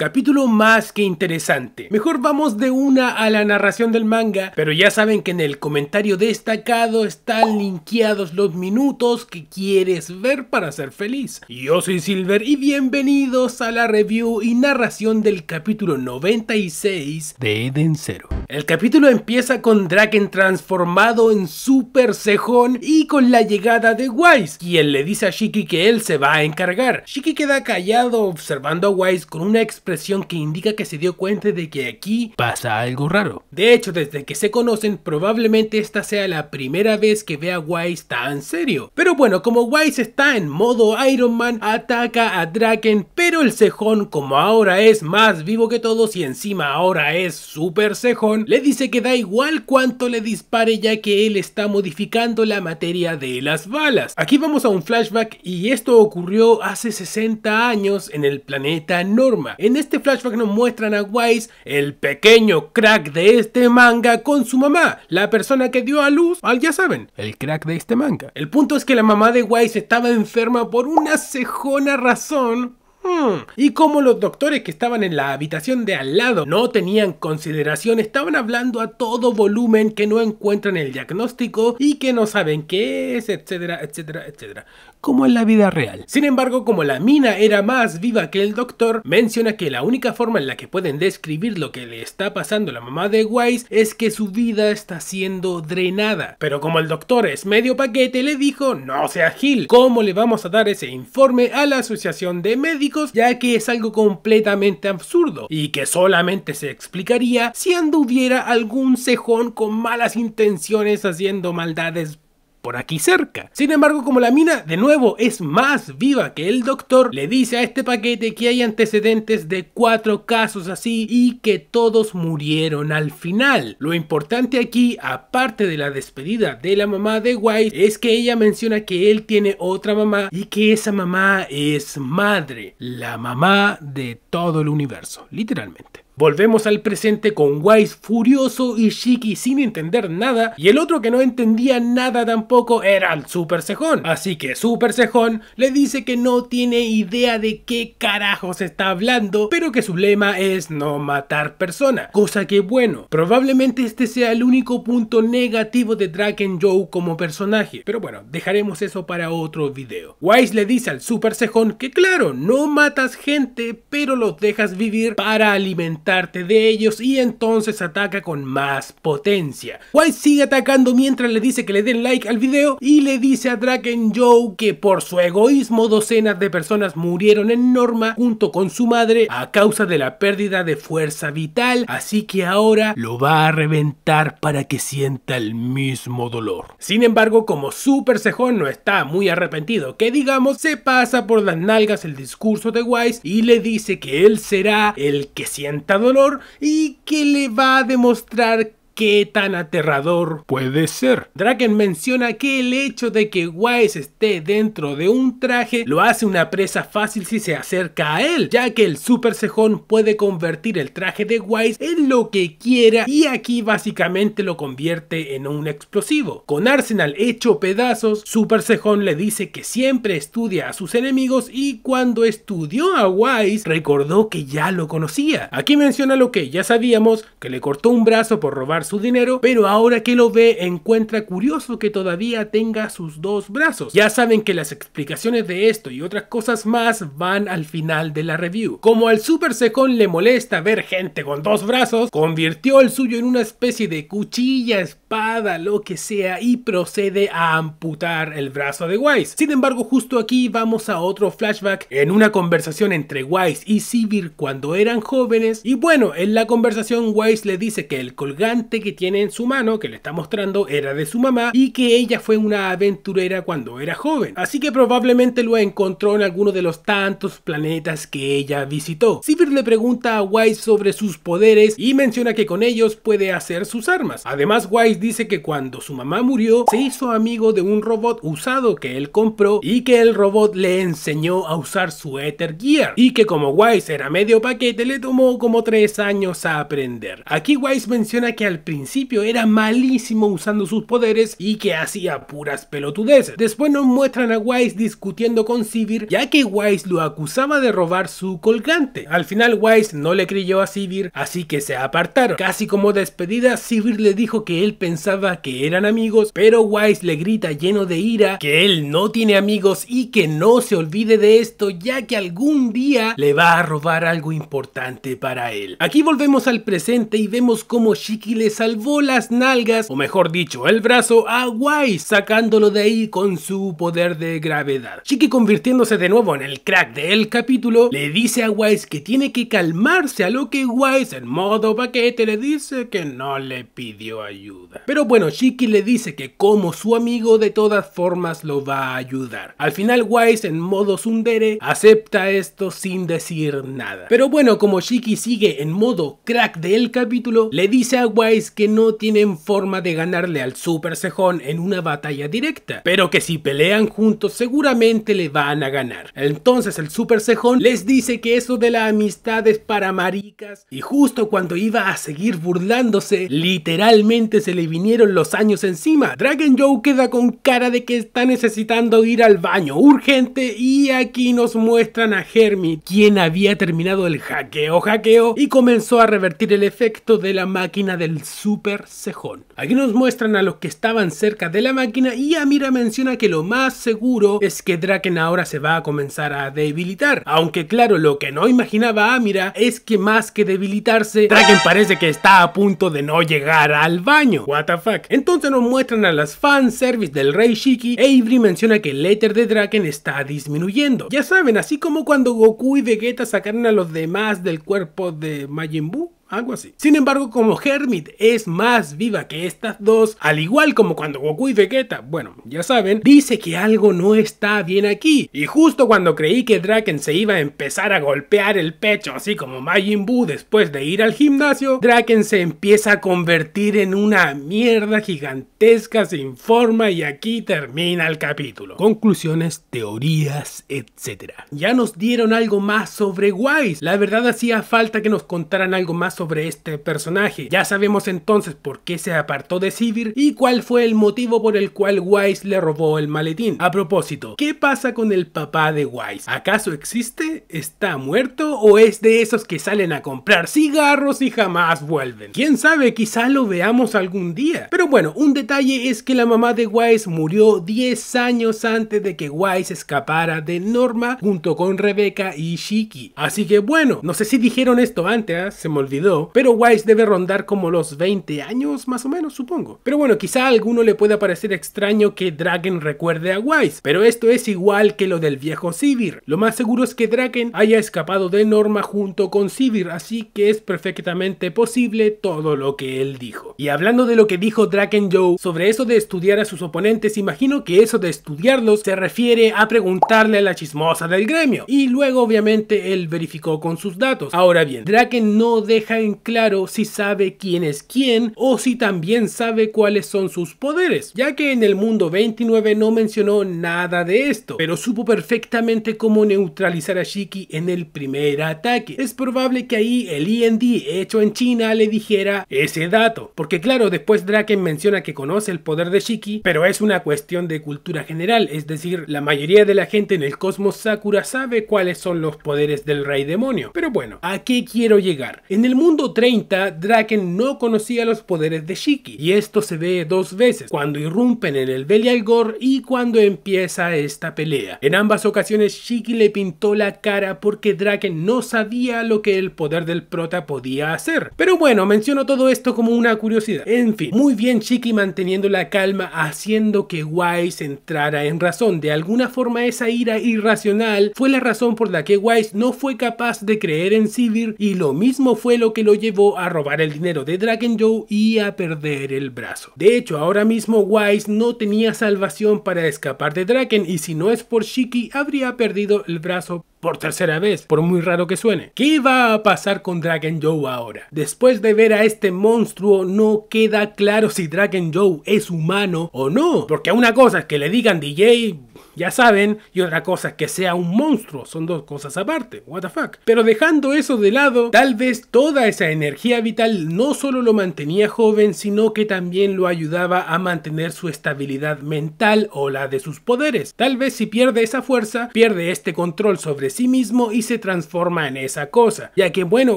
Capítulo más que interesante. Mejor vamos de una a la narración del manga, pero ya saben que en el comentario destacado están linkeados los minutos que quieres ver para ser feliz. Yo soy Silver y bienvenidos a la review y narración del capítulo 96 de Eden Zero. El capítulo empieza con Draken transformado en Super Cejón y con la llegada de Wise, quien le dice a Shiki que él se va a encargar. Shiki queda callado observando a Wise con una expresión que indica que se dio cuenta de que aquí pasa algo raro. De hecho, desde que se conocen, probablemente esta sea la primera vez que vea a Wise tan serio. Pero bueno, como Wise está en modo Iron Man, ataca a Draken, pero el cejón, como ahora es más vivo que todos y encima ahora es super cejón, le dice que da igual cuánto le dispare ya que él está modificando la materia de las balas. Aquí vamos a un flashback y esto ocurrió hace 60 años en el planeta Norma. En este flashback nos muestran a Wise, el pequeño crack de este manga, con su mamá, la persona que dio a luz al, ya saben, el crack de este manga. El punto es que la mamá de Wise estaba enferma por una cejona razón Hmm. Y como los doctores que estaban en la habitación de al lado no tenían consideración, estaban hablando a todo volumen que no encuentran el diagnóstico y que no saben qué es, etcétera, etcétera, etcétera. Como en la vida real. Sin embargo, como la mina era más viva que el doctor, menciona que la única forma en la que pueden describir lo que le está pasando a la mamá de Wise es que su vida está siendo drenada. Pero como el doctor es medio paquete, le dijo, no sea Gil, ¿cómo le vamos a dar ese informe a la asociación de médicos? ya que es algo completamente absurdo y que solamente se explicaría si anduviera algún cejón con malas intenciones haciendo maldades por aquí cerca. Sin embargo, como la mina de nuevo es más viva que el doctor, le dice a este paquete que hay antecedentes de cuatro casos así y que todos murieron al final. Lo importante aquí, aparte de la despedida de la mamá de White, es que ella menciona que él tiene otra mamá y que esa mamá es madre, la mamá de todo el universo, literalmente. Volvemos al presente con Wise furioso y Shiki sin entender nada y el otro que no entendía nada tampoco era el Super Sejón Así que Super Sejón le dice que no tiene idea de qué carajo se está hablando, pero que su lema es no matar persona, cosa que bueno. Probablemente este sea el único punto negativo de Draken Joe como personaje, pero bueno, dejaremos eso para otro video. Wise le dice al Super que claro, no matas gente, pero los dejas vivir para alimentar de ellos y entonces ataca con más potencia. Wise sigue atacando mientras le dice que le den like al video y le dice a Draken Joe que por su egoísmo docenas de personas murieron en Norma junto con su madre a causa de la pérdida de fuerza vital, así que ahora lo va a reventar para que sienta el mismo dolor. Sin embargo, como Super Sejón no está muy arrepentido, que digamos, se pasa por las nalgas el discurso de Wise y le dice que él será el que sienta dolor y que le va a demostrar qué tan aterrador puede ser. Draken menciona que el hecho de que Wise esté dentro de un traje lo hace una presa fácil si se acerca a él, ya que el super cejón puede convertir el traje de Wise en lo que quiera y aquí básicamente lo convierte en un explosivo. Con Arsenal hecho pedazos, Super Cejón le dice que siempre estudia a sus enemigos y cuando estudió a Wise recordó que ya lo conocía. Aquí menciona lo que ya sabíamos, que le cortó un brazo por robar su dinero, pero ahora que lo ve encuentra curioso que todavía tenga sus dos brazos. Ya saben que las explicaciones de esto y otras cosas más van al final de la review. Como al Super Secón le molesta ver gente con dos brazos, convirtió el suyo en una especie de cuchilla, espada, lo que sea y procede a amputar el brazo de Wise. Sin embargo, justo aquí vamos a otro flashback en una conversación entre Wise y Sivir cuando eran jóvenes y bueno, en la conversación Wise le dice que el colgante que tiene en su mano, que le está mostrando, era de su mamá y que ella fue una aventurera cuando era joven. Así que probablemente lo encontró en alguno de los tantos planetas que ella visitó. Sivir le pregunta a Wise sobre sus poderes y menciona que con ellos puede hacer sus armas. Además, Wise dice que cuando su mamá murió, se hizo amigo de un robot usado que él compró y que el robot le enseñó a usar su Ether Gear y que como Wise era medio paquete le tomó como tres años a aprender. Aquí Wise menciona que al principio era malísimo usando sus poderes y que hacía puras pelotudeces. Después nos muestran a Wise discutiendo con Sivir, ya que Wise lo acusaba de robar su colgante. Al final Wise no le creyó a Sivir, así que se apartaron. Casi como despedida, Sivir le dijo que él pensaba que eran amigos, pero Wise le grita lleno de ira que él no tiene amigos y que no se olvide de esto, ya que algún día le va a robar algo importante para él. Aquí volvemos al presente y vemos cómo Shiki le salvó las nalgas, o mejor dicho, el brazo a Wise, sacándolo de ahí con su poder de gravedad. Chiki convirtiéndose de nuevo en el crack del capítulo, le dice a Wise que tiene que calmarse, a lo que Wise en modo paquete le dice que no le pidió ayuda. Pero bueno, Chiki le dice que como su amigo de todas formas lo va a ayudar. Al final Wise en modo sundere, acepta esto sin decir nada. Pero bueno, como Chiki sigue en modo crack del capítulo, le dice a Wise que no tienen forma de ganarle al Super Sejón en una batalla directa, pero que si pelean juntos seguramente le van a ganar. Entonces el Super Sejón les dice que eso de la amistad es para maricas y justo cuando iba a seguir burlándose, literalmente se le vinieron los años encima. Dragon Joe queda con cara de que está necesitando ir al baño urgente y aquí nos muestran a Hermit, quien había terminado el hackeo hackeo y comenzó a revertir el efecto de la máquina del Super cejón. Aquí nos muestran a los que estaban cerca de la máquina y Amira menciona que lo más seguro es que Draken ahora se va a comenzar a debilitar. Aunque claro, lo que no imaginaba Amira es que más que debilitarse, Draken parece que está a punto de no llegar al baño. What Entonces nos muestran a las fanservice del rey Shiki e menciona que el éter de Draken está disminuyendo. Ya saben, así como cuando Goku y Vegeta sacaron a los demás del cuerpo de Majin Buu algo así. Sin embargo, como Hermit es más viva que estas dos, al igual como cuando Goku y Vegeta, bueno, ya saben, dice que algo no está bien aquí. Y justo cuando creí que Draken se iba a empezar a golpear el pecho, así como Majin Buu después de ir al gimnasio, Draken se empieza a convertir en una mierda gigantesca sin forma y aquí termina el capítulo. Conclusiones, teorías, etc. Ya nos dieron algo más sobre Wise. La verdad hacía falta que nos contaran algo más sobre este personaje. Ya sabemos entonces por qué se apartó de Sibir y cuál fue el motivo por el cual Wise le robó el maletín. A propósito, ¿qué pasa con el papá de Wise? ¿Acaso existe? ¿Está muerto? ¿O es de esos que salen a comprar cigarros y jamás vuelven? ¿Quién sabe? Quizá lo veamos algún día bueno, un detalle es que la mamá de Wise murió 10 años antes de que Wise escapara de Norma junto con Rebecca y Shiki. Así que bueno, no sé si dijeron esto antes, ¿ah? se me olvidó, pero Wise debe rondar como los 20 años más o menos, supongo. Pero bueno, quizá a alguno le pueda parecer extraño que Draken recuerde a Wise, pero esto es igual que lo del viejo Sivir. Lo más seguro es que Draken haya escapado de Norma junto con Sivir, así que es perfectamente posible todo lo que él dijo. Y hablando de lo que dijo Draken, Draken Joe sobre eso de estudiar a sus oponentes, imagino que eso de estudiarlos se refiere a preguntarle a la chismosa del gremio. Y luego obviamente él verificó con sus datos. Ahora bien, Draken no deja en claro si sabe quién es quién o si también sabe cuáles son sus poderes, ya que en el mundo 29 no mencionó nada de esto, pero supo perfectamente cómo neutralizar a Shiki en el primer ataque. Es probable que ahí el IND hecho en China le dijera ese dato, porque claro, después Draken menciona que conoce el poder de Shiki, pero es una cuestión de cultura general, es decir, la mayoría de la gente en el cosmos Sakura sabe cuáles son los poderes del rey demonio. Pero bueno, ¿a qué quiero llegar? En el mundo 30, Draken no conocía los poderes de Shiki, y esto se ve dos veces, cuando irrumpen en el Belial Gore y cuando empieza esta pelea. En ambas ocasiones Shiki le pintó la cara porque Draken no sabía lo que el poder del prota podía hacer. Pero bueno, menciono todo esto como una curiosidad. En fin, muy bien Shiki manteniendo la calma, haciendo que Wise entrara en razón. De alguna forma esa ira irracional fue la razón por la que Wise no fue capaz de creer en Sivir y lo mismo fue lo que lo llevó a robar el dinero de Dragon Joe y a perder el brazo. De hecho, ahora mismo Wise no tenía salvación para escapar de Draken y si no es por Shiki habría perdido el brazo por tercera vez, por muy raro que suene. ¿Qué va a pasar con Dragon Joe ahora? Después de ver a este monstruo no queda claro si Dragon Joe es humano o no, porque a una cosa es que le digan DJ ya saben, y otra cosa es que sea un monstruo, son dos cosas aparte, what the fuck. Pero dejando eso de lado, tal vez toda esa energía vital no solo lo mantenía joven, sino que también lo ayudaba a mantener su estabilidad mental o la de sus poderes. Tal vez si pierde esa fuerza, pierde este control sobre sí mismo y se transforma en esa cosa, ya que bueno,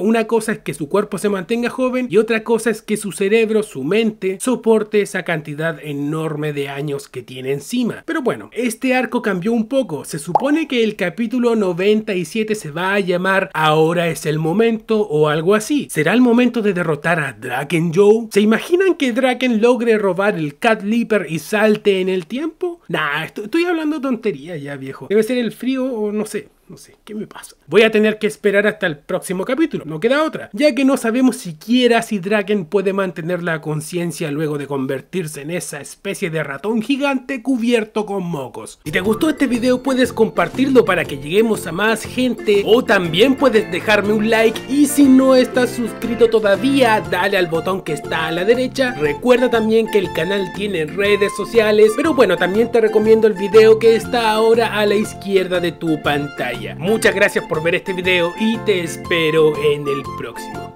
una cosa es que su cuerpo se mantenga joven y otra cosa es que su cerebro, su mente, soporte esa cantidad enorme de años que tiene encima. Pero bueno, este arco cambió un poco. Se supone que el capítulo 97 se va a llamar Ahora es el momento o algo así. ¿Será el momento de derrotar a Draken Joe? ¿Se imaginan que Draken logre robar el Cat Leaper y salte en el tiempo? Nah, estoy hablando tontería ya, viejo. Debe ser el frío o no sé. No sé, ¿qué me pasa? Voy a tener que esperar hasta el próximo capítulo, no queda otra, ya que no sabemos siquiera si Draken puede mantener la conciencia luego de convertirse en esa especie de ratón gigante cubierto con mocos. Si te gustó este video puedes compartirlo para que lleguemos a más gente o también puedes dejarme un like y si no estás suscrito todavía dale al botón que está a la derecha. Recuerda también que el canal tiene redes sociales, pero bueno, también te recomiendo el video que está ahora a la izquierda de tu pantalla. Muchas gracias por ver este video y te espero en el próximo.